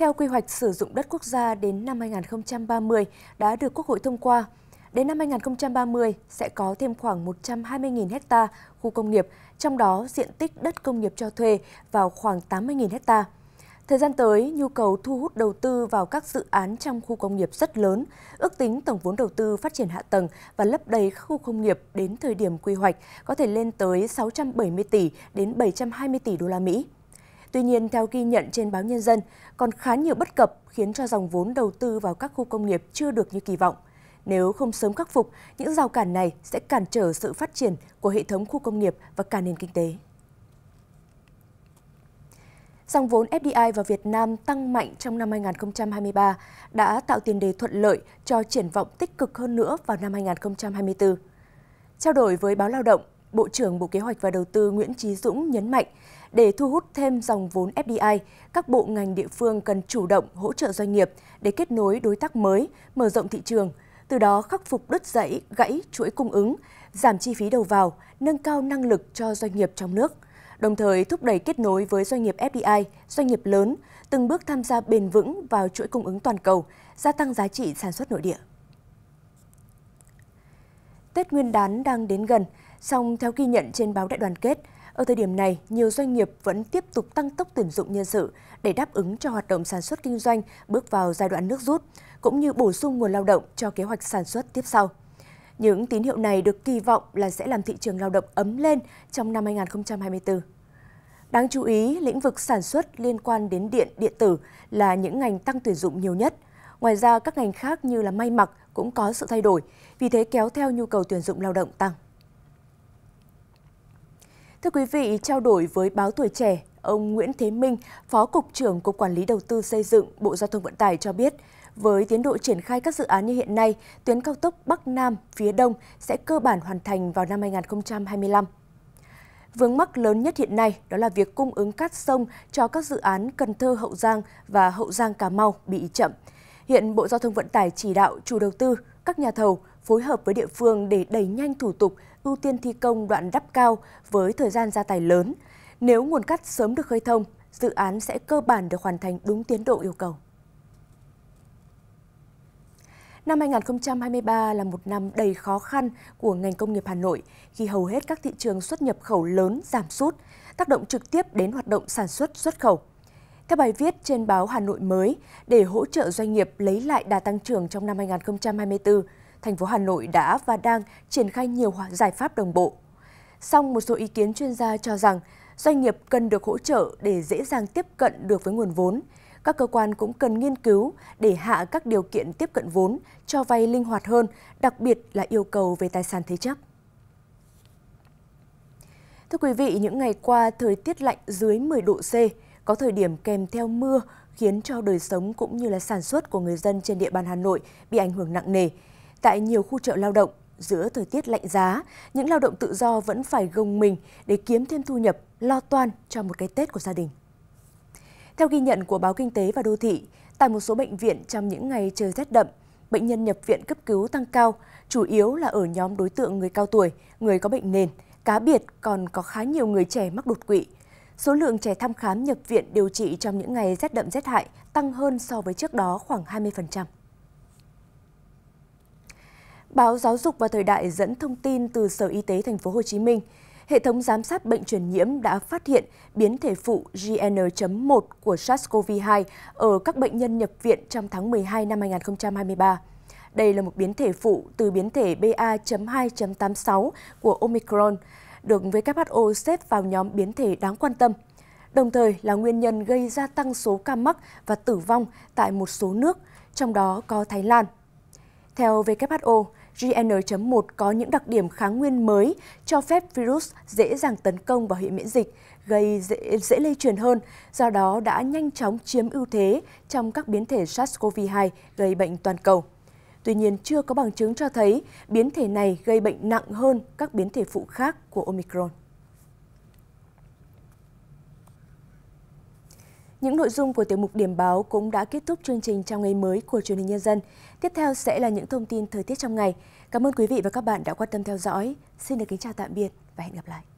theo quy hoạch sử dụng đất quốc gia đến năm 2030 đã được Quốc hội thông qua. Đến năm 2030 sẽ có thêm khoảng 120.000 ha khu công nghiệp, trong đó diện tích đất công nghiệp cho thuê vào khoảng 80.000 ha. Thời gian tới, nhu cầu thu hút đầu tư vào các dự án trong khu công nghiệp rất lớn, ước tính tổng vốn đầu tư phát triển hạ tầng và lấp đầy các khu công nghiệp đến thời điểm quy hoạch có thể lên tới 670 tỷ đến 720 tỷ đô la Mỹ. Tuy nhiên, theo ghi nhận trên báo Nhân dân, còn khá nhiều bất cập khiến cho dòng vốn đầu tư vào các khu công nghiệp chưa được như kỳ vọng. Nếu không sớm khắc phục, những rào cản này sẽ cản trở sự phát triển của hệ thống khu công nghiệp và cả nền kinh tế. Dòng vốn FDI vào Việt Nam tăng mạnh trong năm 2023 đã tạo tiền đề thuận lợi cho triển vọng tích cực hơn nữa vào năm 2024. Trao đổi với báo Lao động, Bộ trưởng Bộ Kế hoạch và Đầu tư Nguyễn Chí Dũng nhấn mạnh, để thu hút thêm dòng vốn fdi các bộ ngành địa phương cần chủ động hỗ trợ doanh nghiệp để kết nối đối tác mới mở rộng thị trường từ đó khắc phục đứt gãy gãy chuỗi cung ứng giảm chi phí đầu vào nâng cao năng lực cho doanh nghiệp trong nước đồng thời thúc đẩy kết nối với doanh nghiệp fdi doanh nghiệp lớn từng bước tham gia bền vững vào chuỗi cung ứng toàn cầu gia tăng giá trị sản xuất nội địa Tết Nguyên đán đang đến gần, song theo ghi nhận trên báo Đại đoàn kết, ở thời điểm này, nhiều doanh nghiệp vẫn tiếp tục tăng tốc tuyển dụng nhân sự để đáp ứng cho hoạt động sản xuất kinh doanh bước vào giai đoạn nước rút, cũng như bổ sung nguồn lao động cho kế hoạch sản xuất tiếp sau. Những tín hiệu này được kỳ vọng là sẽ làm thị trường lao động ấm lên trong năm 2024. Đáng chú ý, lĩnh vực sản xuất liên quan đến điện, điện tử là những ngành tăng tuyển dụng nhiều nhất. Ngoài ra, các ngành khác như là may mặc cũng có sự thay đổi, vì thế kéo theo nhu cầu tuyển dụng lao động tăng. Thưa quý vị, trao đổi với báo Tuổi Trẻ, ông Nguyễn Thế Minh, Phó Cục trưởng Cục Quản lý Đầu tư Xây dựng Bộ Giao thông Vận tải cho biết, với tiến độ triển khai các dự án như hiện nay, tuyến cao tốc Bắc Nam phía Đông sẽ cơ bản hoàn thành vào năm 2025. Vướng mắc lớn nhất hiện nay đó là việc cung ứng cát sông cho các dự án Cần Thơ Hậu Giang và Hậu Giang Cà Mau bị chậm. Hiện Bộ Giao thông Vận tải chỉ đạo chủ đầu tư, các nhà thầu phối hợp với địa phương để đẩy nhanh thủ tục ưu tiên thi công đoạn đắp cao với thời gian gia tài lớn. Nếu nguồn cát sớm được khơi thông, dự án sẽ cơ bản được hoàn thành đúng tiến độ yêu cầu. Năm 2023 là một năm đầy khó khăn của ngành công nghiệp Hà Nội khi hầu hết các thị trường xuất nhập khẩu lớn giảm sút, tác động trực tiếp đến hoạt động sản xuất xuất khẩu. Theo bài viết trên báo Hà Nội mới, để hỗ trợ doanh nghiệp lấy lại đà tăng trưởng trong năm 2024, thành phố Hà Nội đã và đang triển khai nhiều giải pháp đồng bộ. Song một số ý kiến chuyên gia cho rằng doanh nghiệp cần được hỗ trợ để dễ dàng tiếp cận được với nguồn vốn. Các cơ quan cũng cần nghiên cứu để hạ các điều kiện tiếp cận vốn, cho vay linh hoạt hơn, đặc biệt là yêu cầu về tài sản thế chấp. Thưa quý vị, những ngày qua thời tiết lạnh dưới 10 độ C, có thời điểm kèm theo mưa khiến cho đời sống cũng như là sản xuất của người dân trên địa bàn Hà Nội bị ảnh hưởng nặng nề tại nhiều khu chợ lao động, giữa thời tiết lạnh giá, những lao động tự do vẫn phải gồng mình để kiếm thêm thu nhập, lo toan cho một cái Tết của gia đình. Theo ghi nhận của báo Kinh tế và Đô thị, tại một số bệnh viện trong những ngày trời rét đậm, bệnh nhân nhập viện cấp cứu tăng cao, chủ yếu là ở nhóm đối tượng người cao tuổi, người có bệnh nền, cá biệt còn có khá nhiều người trẻ mắc đột quỵ. Số lượng trẻ thăm khám nhập viện điều trị trong những ngày rét đậm rét hại tăng hơn so với trước đó khoảng 20%. Báo Giáo dục và Thời đại dẫn thông tin từ Sở Y tế Thành phố Hồ Chí Minh. Hệ thống giám sát bệnh truyền nhiễm đã phát hiện biến thể phụ GN.1 của SARS-CoV-2 ở các bệnh nhân nhập viện trong tháng 12 năm 2023. Đây là một biến thể phụ từ biến thể BA.2.86 của Omicron, được WHO xếp vào nhóm biến thể đáng quan tâm, đồng thời là nguyên nhân gây ra tăng số ca mắc và tử vong tại một số nước, trong đó có Thái Lan. Theo WHO, GN.1 có những đặc điểm kháng nguyên mới cho phép virus dễ dàng tấn công vào hệ miễn dịch, gây dễ, dễ lây truyền hơn, do đó đã nhanh chóng chiếm ưu thế trong các biến thể SARS-CoV-2 gây bệnh toàn cầu. Tuy nhiên, chưa có bằng chứng cho thấy biến thể này gây bệnh nặng hơn các biến thể phụ khác của Omicron. Những nội dung của tiểu mục điểm báo cũng đã kết thúc chương trình trong ngày mới của truyền hình nhân dân. Tiếp theo sẽ là những thông tin thời tiết trong ngày. Cảm ơn quý vị và các bạn đã quan tâm theo dõi. Xin được kính chào tạm biệt và hẹn gặp lại.